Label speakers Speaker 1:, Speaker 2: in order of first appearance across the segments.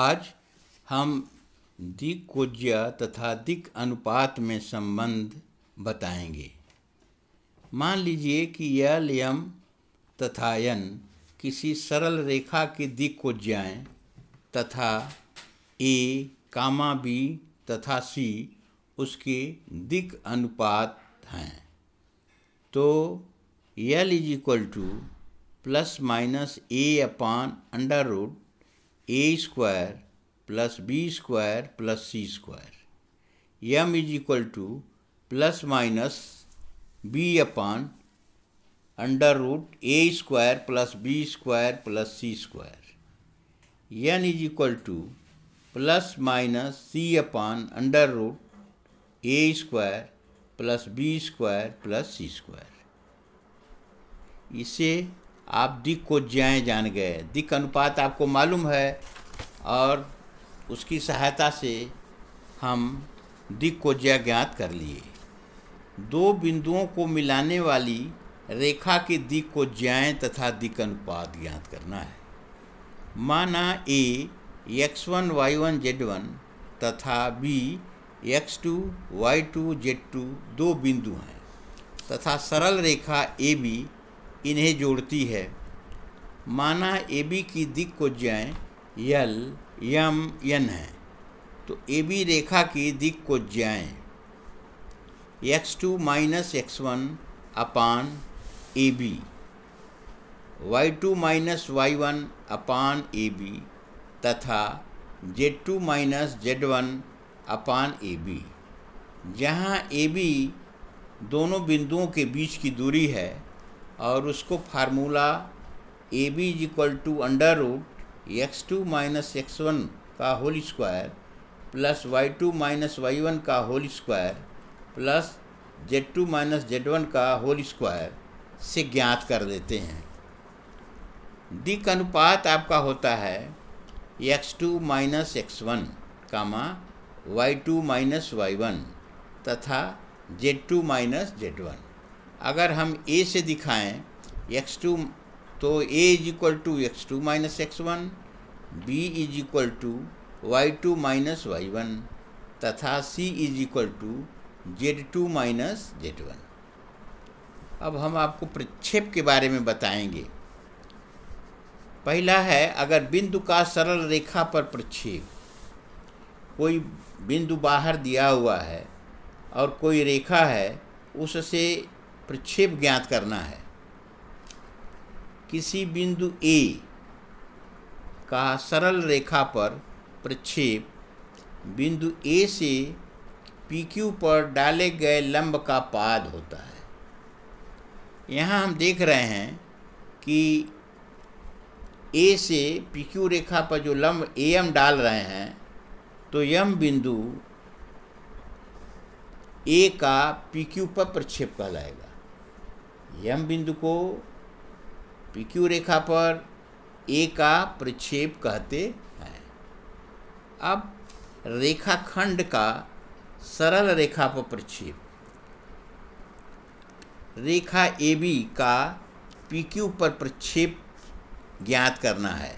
Speaker 1: आज हम दिक्कोज्य तथा दिक अनुपात में संबंध बताएंगे मान लीजिए कि यल यम तथा यन किसी सरल रेखा की दिक्कोज्याएँ तथा ए कामा बी तथा सी उसके दिक अनुपात हैं तो L is equal to plus minus A upon under root A square plus B square plus C square M is equal to plus minus B upon under root A square plus B square plus C square N is equal to plus minus C upon under root A square plus B square plus C square इसे आप दिक को ज्याय जान गए दिक अनुपात आपको मालूम है और उसकी सहायता से हम दिक को ज्या ज्ञात कर लिए दो बिंदुओं को मिलाने वाली रेखा के दिक को ज्याय तथा दिक अनुपात ज्ञात करना है माना A x one y one z one तथा B x two y two z two दो बिंदु हैं तथा सरल रेखा ए बी इन्हें जोड़ती है माना ए बी की दिक को जाए यल यम यन है तो ए बी रेखा की दिक को ज्याएँ x two minus x one upon A B y two minus y one upon A B तथा z two minus z one upon A B जहाँ ए बी दोनों बिंदुओं के बीच की दूरी है और उसको formula A B is equal to under root x two minus x one का whole square plus y two minus y one का whole square plus z two minus z one का होल स्क्वायर से ज्ञात कर देते हैं दिक अनुपात आपका होता है x two minus x one comma y two minus y one तथा z two minus z one अगर हम ए से दिखाएं एक्स टू तो A is equal to x two minus x one B is equal to y two minus y one तथा C is equal to z two minus z one अब हम आपको प्रक्षेप के बारे में बताएंगे पहला है अगर बिंदु का सरल रेखा पर प्रक्षेप कोई बिंदु बाहर दिया हुआ है और कोई रेखा है उससे प्रक्षेप ज्ञात करना है किसी बिंदु ए का सरल रेखा पर प्रक्षेप बिंदु ए से पी क्यू पर डाले गए लंब का पाद होता है यहाँ हम देख रहे हैं कि ए से पी क्यू रेखा पर जो लंब ए एम डाल रहे हैं तो यम बिंदु ए का पी क्यू पर प्रक्षेप कहलाएगा यम बिंदु को पी क्यू रेखा पर ए का प्रक्षेप कहते हैं अब रेखाखंड का सरल रेखा पर प्रक्षेप रेखा ए बी का पी क्यू पर प्रक्षेप ज्ञात करना है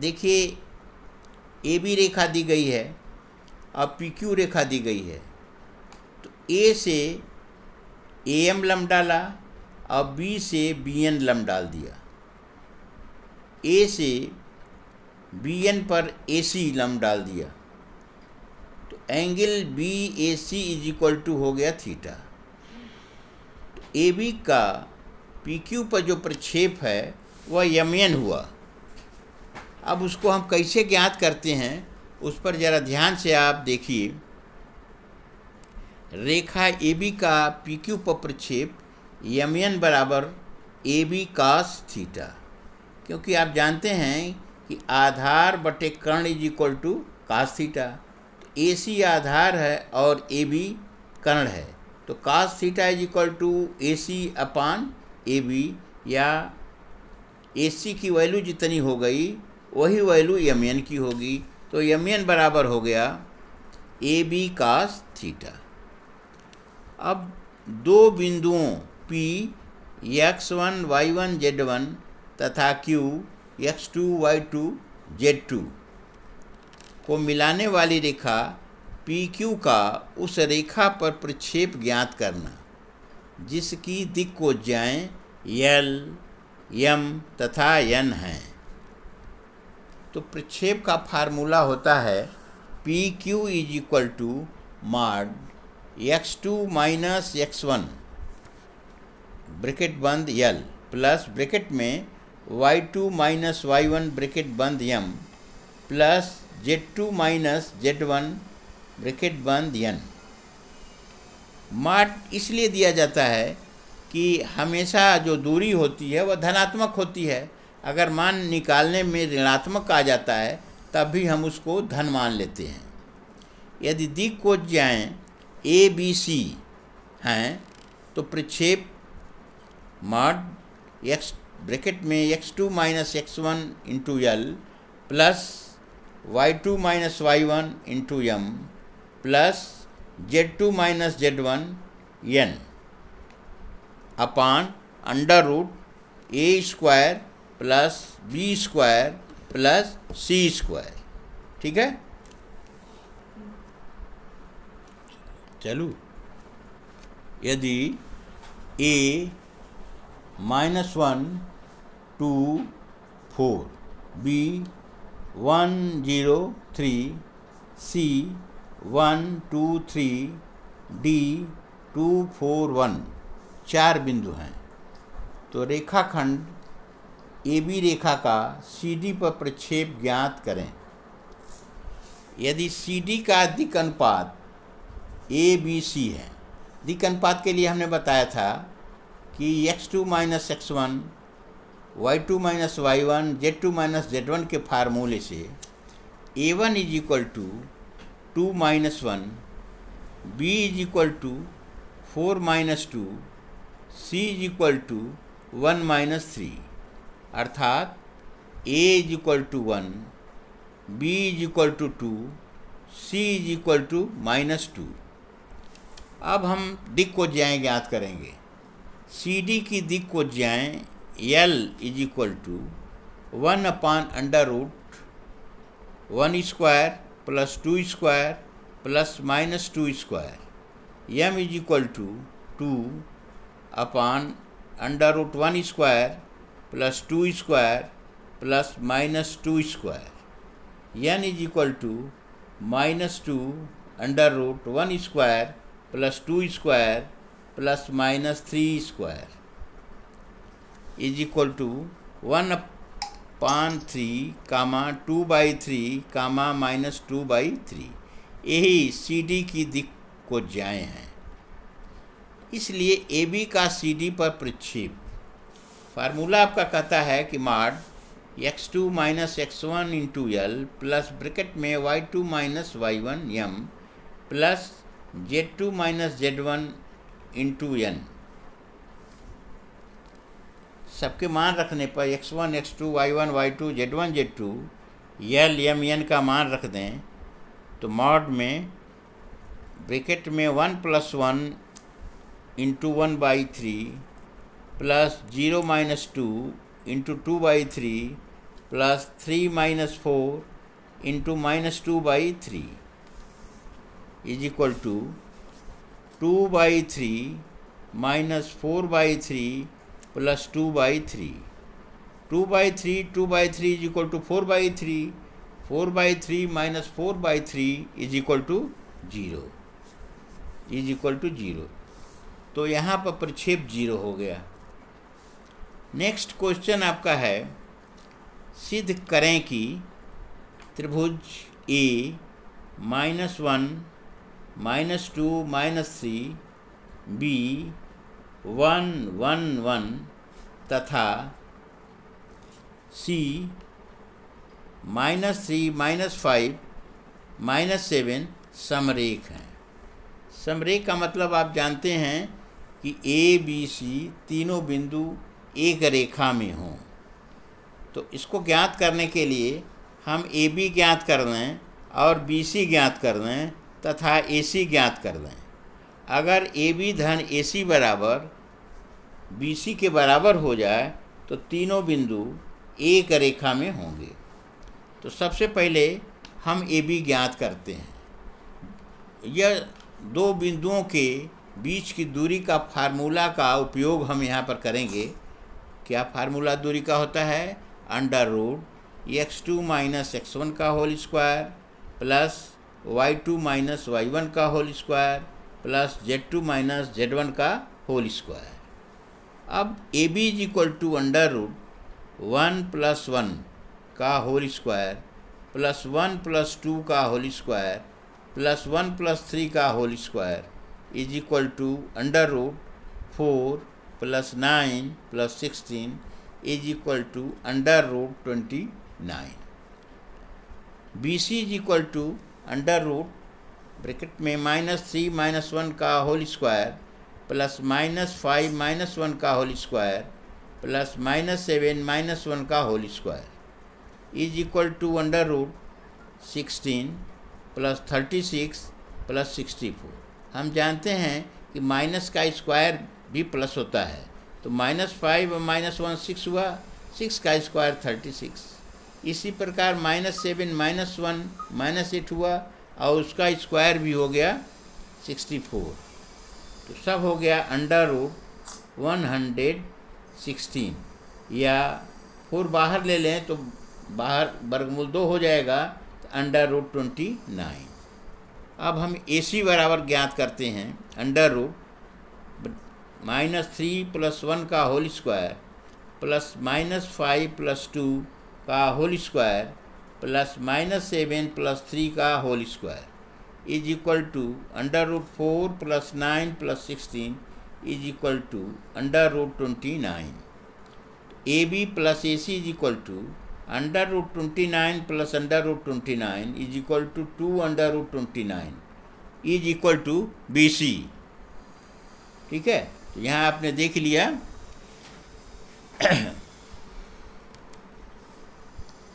Speaker 1: देखिए ए बी रेखा दी गई है अब पी क्यू रेखा दी गई है तो ए से ए एम लम डाला और बी से बी एन लम डाल दिया ए से बी एन पर ए सी लम डाल दिया तो angle B A C is equal to हो गया थीटा तो ए बी का पी क्यू पर जो प्रक्षेप है वह यम एन हुआ अब उसको हम कैसे ज्ञात करते हैं उस पर ज़रा ध्यान से आप देखिए रेखा ए बी का पी क्यू पर प्रक्षेप यम एन बराबर ए बी कास थीटा क्योंकि आप जानते हैं कि आधार बटे कर्ण is equal to cos theta तो ए सी आधार है और ए बी कर्ण है तो cos theta is equal to A C upon A B या ए सी की वैल्यू जितनी हो गई वही वैल्यू यम एन की होगी तो यम एन बराबर हो गया ए बी कास थीटा अब दो बिंदुओं P x one y one z one तथा Q x two y two z two को मिलाने वाली रेखा पी क्यू का उस रेखा पर प्रक्षेप ज्ञात करना जिसकी दिक को जाएँ एल M तथा N हैं तो प्रक्षेप का फार्मूला होता है P Q is equal to mod x two minus x one bracket बंद यल प्लस ब्रिकेट में y two minus y one bracket बंद m plus z two minus z one bracket बंद यन मार्ट इसलिए दिया जाता है कि हमेशा जो दूरी होती है वह धनात्मक होती है अगर मान निकालने में ऋणात्मक आ जाता है तब भी हम उसको धन मान लेते हैं यदि को जाएँ ए बी सी हैं तो प्रक्षेप मॉड एक्स ब्रैकेट में x two minus x one into l plus y two minus y one into m plus z two minus z one n upon under root A square plus B square plus C square ठीक है चलू यदि A minus one two four B one zero three C one two three D two four one चार बिंदु हैं तो रेखाखंड A B रेखा का सी डी पर प्रक्षेप ज्ञात करें यदि सी डी का अधिक अनुपात ए बी सी है दिक अनुपात के लिए हमने बताया था कि x two minus x one y two minus y one z two minus z one के फार्मूले से A one is equal to two minus one B is equal to four minus two C is equal to one minus three अर्थात A is equal to one B is equal to two C is equal to minus two अब हम दिक को ज्याएँ ज्ञात करेंगे C D की दिक को ज्याएँ l is equal to one upon under root one square plus two square plus minus two square M is equal to two upon under root one square plus two square plus minus two square n is equal to minus two under root one square plus two square plus minus three square is equal to one upon three comma two by three comma minus two by three यही C D की दिक को जाए हैं इसलिए ए B का C D पर प्रक्षेप फार्मूला आपका कहता है कि mod x two minus x one into l plus bracket में y two minus y one m plus z two minus z one into n सबके मान रखने पर x one x two y one y two z one z two m n का मान रख दें तो मॉड में ब्रैकेट में one plus one into one by three plus zero minus two into two by three plus three minus four into minus two by three is equal to two by three minus four by three plus two by three two by three two by three is equal to four by three four by three minus four by three is equal to zero is equal to zero तो यहाँ पर प्रक्षेप zero हो गया next question आपका है सिद्ध करें कि त्रिभुज A minus one minus two minus three B one one one तथा C minus three minus five minus seven समरेख हैं समरेख का मतलब आप जानते हैं कि ए बी सी तीनों बिंदु एक रेखा में हों तो इसको ज्ञात करने के लिए हम ए बी ज्ञात कर लें और बी सी ज्ञात कर लें तथा ए सी ज्ञात कर दें अगर ए बी धन ए सी बराबर बी सी के बराबर हो जाए तो तीनों बिंदु एक रेखा में होंगे तो सबसे पहले हम ए बी ज्ञात करते हैं यह दो बिंदुओं के बीच की दूरी का फार्मूला का उपयोग हम यहाँ पर करेंगे क्या फार्मूला दूरी का होता है under root x two minus x one का whole square plus y two minus y one का whole square plus z two minus z one का होल स्क्वायर अब A B is equal to under root one plus one का whole square plus one plus two का whole square plus one plus three का whole square is equal to under root four plus nine plus sixteen is equal to under root twenty nine B C is equal to under root bracket में minus three minus one का whole square plus minus five minus one का whole square plus minus seven minus one का whole square is equal to under root sixteen plus thirty six plus sixty four हम जानते हैं कि minus का square भी plus होता है तो minus five minus one six हुआ सिक्स का स्क्वायर थर्टी सिक्स इसी प्रकार minus seven minus one minus eight हुआ और उसका स्क्वायर भी हो गया सिक्सटी फोर तो सब हो गया under root one hundred sixteen या फोर बाहर ले लें तो बाहर वर्गमूल दो हो जाएगा तो अंडर रूट ट्वेंटी नाइन अब हम ए सी बराबर ज्ञात करते हैं under root minus three plus one का whole square plus minus five plus two का whole square plus minus seven plus three का whole square is equal to under root four plus nine plus sixteen is equal to under root twenty nine A B plus A C is equal to under root twenty nine plus under root twenty nine is equal to two under root twenty nine is equal to B C ठीक है तो यहाँ आपने देख लिया